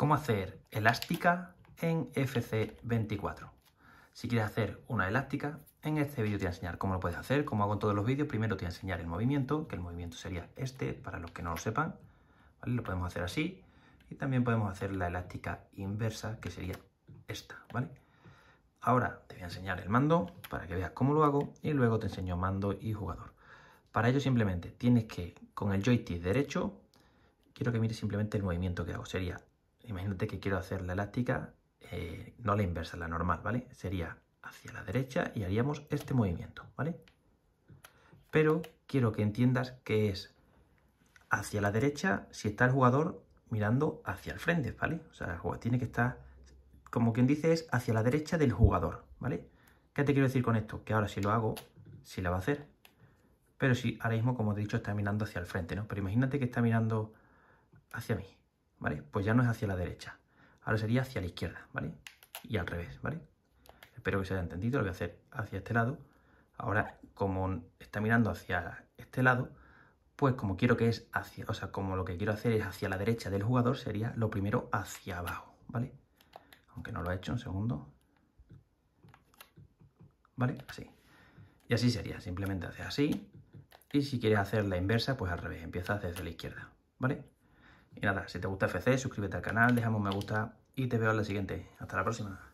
cómo hacer elástica en FC24. Si quieres hacer una elástica, en este vídeo te voy a enseñar cómo lo puedes hacer, como hago en todos los vídeos. Primero te voy a enseñar el movimiento, que el movimiento sería este, para los que no lo sepan. Lo podemos hacer así y también podemos hacer la elástica inversa, que sería esta, Ahora te voy a enseñar el mando para que veas cómo lo hago y luego te enseño mando y jugador. Para ello simplemente tienes que, con el joystick derecho, quiero que mires simplemente el movimiento que hago. Sería imagínate que quiero hacer la elástica, eh, no la inversa, la normal, ¿vale? Sería hacia la derecha y haríamos este movimiento, ¿vale? Pero quiero que entiendas que es hacia la derecha si está el jugador mirando hacia el frente, ¿vale? O sea, el jugador tiene que estar, como quien dice, es hacia la derecha del jugador, ¿vale? ¿Qué te quiero decir con esto? Que ahora si lo hago, sí la va a hacer. Pero si ahora mismo, como te he dicho, está mirando hacia el frente, ¿no? Pero imagínate que está mirando hacia mí. ¿vale? Pues ya no es hacia la derecha, ahora sería hacia la izquierda, ¿vale? Y al revés, ¿vale? Espero que se haya entendido, lo voy a hacer hacia este lado. Ahora, como está mirando hacia este lado, pues como quiero que es hacia, o sea, como lo que quiero hacer es hacia la derecha del jugador, sería lo primero hacia abajo, ¿vale? Aunque no lo ha hecho, un segundo. ¿Vale? Así. Y así sería, simplemente haces así. Y si quieres hacer la inversa, pues al revés, empiezas desde la izquierda, ¿vale? Y nada, si te gusta FC, suscríbete al canal, déjame un me gusta y te veo en la siguiente. Hasta la próxima.